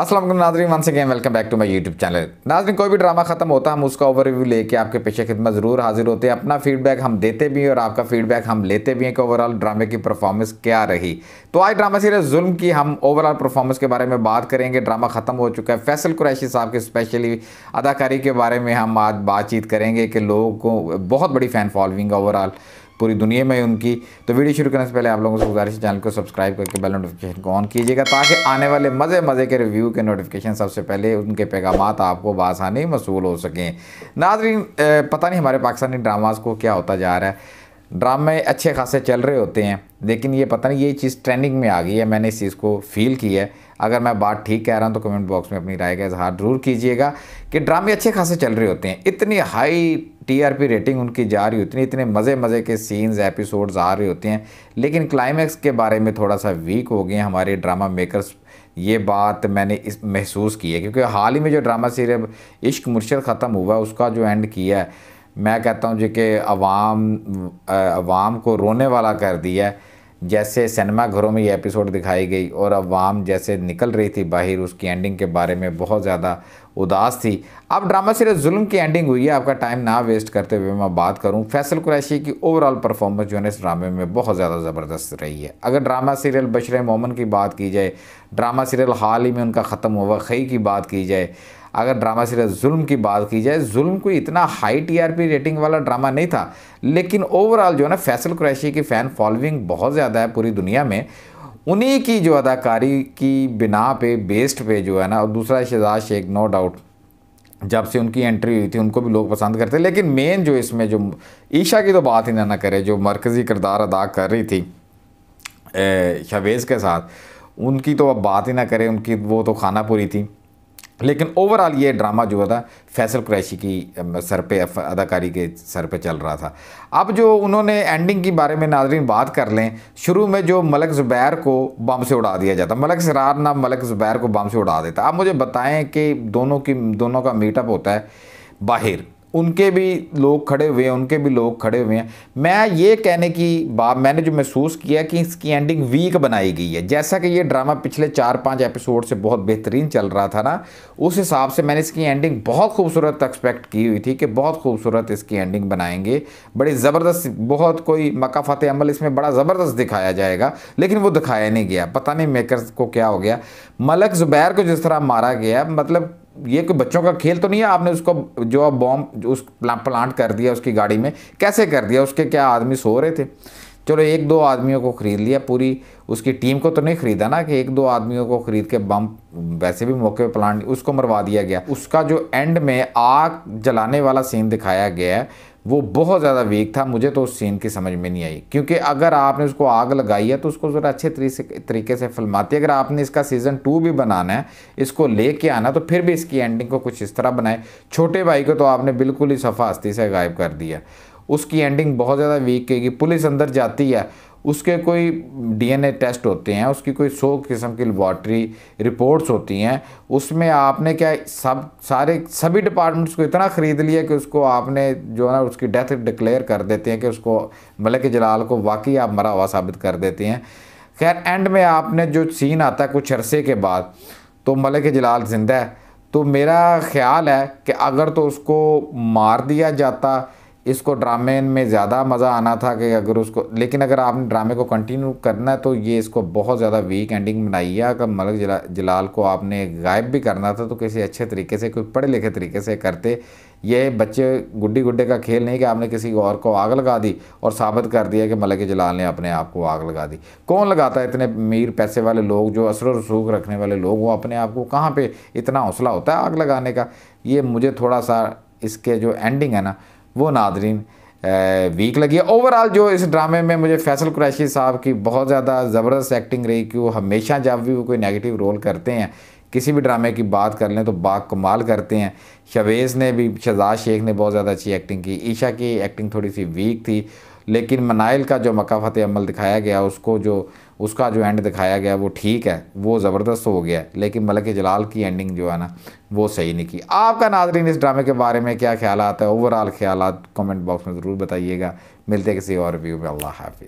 असलम नाजरी one second welcome back to my YouTube channel नाजरी कोई भी ड्रामा ख़त्म होता है हम उसका ओवरव्यू लेके आपके पेशे खिदमत ज़रूर हाजिर होते हैं अपना फीडबैक हम देते भी हैं और आपका फीडबैक हम लेते भी हैं कि ओवरऑल ड्रामे की परफॉर्मेंस क्या रही तो आज ड्रामा सीरियल जुल्म की हम ओवरऑल परफॉर्मेंस के बारे में बात करेंगे ड्रामा ख़त्म हो चुका है फैसल कुरैशी साहब के स्पेशली अदाकारी के बारे में हम आज बातचीत करेंगे कि लोगों को बहुत बड़ी फ़ैन फॉलोइंग है ओवरऑल पूरी दुनिया में उनकी तो वीडियो शुरू करने से पहले आप लोगों से गुजारिश चैनल को सब्सक्राइब करके बेल नोटिफिकेशन को ऑन कीजिएगा ताकि आने वाले मज़े मज़े के रिव्यू के नोटिफिकेशन सबसे पहले उनके पैगाम आपको बासानी मसूल हो सकें नाजरीन पता नहीं हमारे पाकिस्तानी ड्रामाज को क्या होता जा रहा है ड्रामे अच्छे खासे चल रहे होते हैं लेकिन ये पता नहीं ये चीज़ ट्रेंडिंग में आ गई है मैंने इस चीज़ को फील किया है अगर मैं बात ठीक कह रहा हूँ तो कमेंट बॉक्स में अपनी राय का इजहार ज़रूर कीजिएगा कि ड्रामे अच्छे खासे चल रहे होते हैं इतनी हाई टीआरपी रेटिंग उनकी जा रही होती है इतने मज़े मज़े के सीन्स एपिसोड्स आ रहे होते हैं लेकिन क्लाइमैक्स के बारे में थोड़ा सा वीक हो गए हमारे ड्रामा मेकर्स ये बात मैंने इस महसूस की है क्योंकि हाल ही में जो ड्रामा सीरियल इश्क मुर्शद ख़त्म हुआ उसका जो एंड किया है मैं कहता हूँ जी कि अवाम अवाम को रोने वाला कर दिया है जैसे सिनेमा घरों में ये एपिसोड दिखाई गई और अवाम जैसे निकल रही थी बाहर उसकी एंडिंग के बारे में बहुत ज़्यादा उदास थी अब ड्रामा सीरियल जुल्म की एंडिंग हुई है आपका टाइम ना वेस्ट करते हुए मैं बात करूं फैसल कुरैशी की ओवरऑल परफॉर्मेंस जो है इस ड्रामे में बहुत ज़्यादा ज़बरदस्त रही है अगर ड्रामा सीरियल बशर मोमन की बात की जाए ड्रामा सीरियल हाल ही में उनका ख़त्म हुआ खई की बात की जाए अगर ड्रामा सीरियल जुल्म की बात की जाए जुल्म कोई इतना हाई टीआरपी रेटिंग वाला ड्रामा नहीं था लेकिन ओवरऑल जो है ना फैसल क्रैशी की फ़ैन फॉलोइंग बहुत ज़्यादा है पूरी दुनिया में उन्हीं की जो अदाकारी की बिना पे बेस्ड पे जो है ना और दूसरा शहजाद शेख नो डाउट जब से उनकी एंट्री हुई थी उनको भी लोग पसंद करते लेकिन मेन जो इसमें जो ईशा की तो बात ही ना ना करे जो मरकज़ी किरदार अदा कर रही थी शवेज़ के साथ उनकी तो अब बात ही ना करें उनकी वो तो खाना पूरी थी लेकिन ओवरऑल ये ड्रामा जो था फैसल क्रैशी की सर पे अदाकारी के सर पे चल रहा था अब जो उन्होंने एंडिंग के बारे में नाजरीन बात कर लें शुरू में जो मलक ज़ुबैर को बम से उड़ा दिया जाता मलक सरार ना मलक ज़ुबैर को बम से उड़ा देता अब मुझे बताएं कि दोनों की दोनों का मीटअप होता है बाहर उनके भी लोग खड़े हुए हैं उनके भी लोग खड़े हुए हैं मैं ये कहने की बात मैंने जो महसूस किया कि इसकी एंडिंग वीक बनाई गई है जैसा कि ये ड्रामा पिछले चार पाँच एपिसोड से बहुत बेहतरीन चल रहा था ना उस हिसाब से मैंने इसकी एंडिंग बहुत खूबसूरत एक्सपेक्ट की हुई थी कि बहुत खूबसूरत इसकी एंडिंग बनाएंगे बड़ी ज़बरदस्त बहुत कोई मका फतेह अमल इसमें बड़ा ज़बरदस्त दिखाया जाएगा लेकिन वो दिखाया नहीं गया पता नहीं मेकर को क्या हो गया मलक ज़ुबैर को जिस तरह मारा गया मतलब ये कोई बच्चों का खेल तो नहीं है आपने उसको जो बॉम्ब उस प्लांट कर दिया उसकी गाड़ी में कैसे कर दिया उसके क्या आदमी सो रहे थे चलो एक दो आदमियों को ख़रीद लिया पूरी उसकी टीम को तो नहीं ख़रीदा ना कि एक दो आदमियों को ख़रीद के बम वैसे भी मौके पर प्लांट उसको मरवा दिया गया उसका जो एंड में आग जलाने वाला सीन दिखाया गया है वो बहुत ज़्यादा वीक था मुझे तो उस सीन की समझ में नहीं आई क्योंकि अगर आपने उसको आग लगाई है तो उसको ज़रा अच्छे तरीके से फिल्माती अगर आपने इसका सीज़न टू भी बनाना है इसको ले के आना तो फिर भी इसकी एंडिंग को कुछ इस तरह बनाए छोटे भाई को तो आपने बिल्कुल ही सफा हस्ती से गायब कर दिया उसकी एंडिंग बहुत ज़्यादा वीक की पुलिस अंदर जाती है उसके कोई डीएनए टेस्ट होते हैं उसकी कोई सौ किस्म की लेबॉर्ट्री रिपोर्ट्स होती हैं उसमें आपने क्या सब सारे सभी डिपार्टमेंट्स को इतना ख़रीद लिया कि उसको आपने जो है ना उसकी डेथ डिक्लेयर कर देते हैं कि उसको मलिक जलाल को वाकई आप मरा हुआ साबित कर देते हैं खैर एंड में आपने जो सीन आता है कुछ अरसे के बाद तो मलिक जलाल ज़िंदा है तो मेरा ख्याल है कि अगर तो उसको मार दिया जाता इसको ड्रामे में ज़्यादा मज़ा आना था कि अगर उसको लेकिन अगर आपने ड्रामे को कंटिन्यू करना है तो ये इसको बहुत ज़्यादा वीक एंडिंग बनाई है अगर मलक जला, जलाल को आपने गायब भी करना था तो किसी अच्छे तरीके से कोई पढ़े लिखे तरीके से करते ये बच्चे गुड्डी गुड्डे का खेल नहीं कि आपने किसी और को आग लगा दी और साबित कर दिया कि मलक जलाल ने अपने आप को आग लगा दी कौन लगाता है इतने मीर पैसे वाले लोग जो असर रसूख रखने वाले लोग वो अपने आप को कहाँ पर इतना हौसला होता है आग लगाने का ये मुझे थोड़ा सा इसके जो एंडिंग है ना वो नादरीन वीक लगी है ओवरऑल जो इस ड्रामे में मुझे फैसल कुरैशी साहब की बहुत ज़्यादा ज़बरदस्त एक्टिंग रही कि वो हमेशा जब भी वो कोई नेगेटिव रोल करते हैं किसी भी ड्रामे की बात कर लें तो बाग कमाल करते हैं शवेज़ ने भी शहजाद शेख ने बहुत ज़्यादा अच्छी एक्टिंग की ईशा की एक्टिंग थोड़ी सी वीक थी लेकिन मनाइल का जो मकाफत अमल दिखाया गया उसको जो उसका जो एंड दिखाया गया वो ठीक है वो ज़बरदस्त हो गया लेकिन मलक जलाल की एंडिंग जो है ना वो सही नहीं की आपका नाजरीन इस ड्रामे के बारे में क्या ख्याल आता है ओवरऑल ख्याल कमेंट बॉक्स में ज़रूर बताइएगा मिलते किसी और रिव्यू में अल्लाह हाफि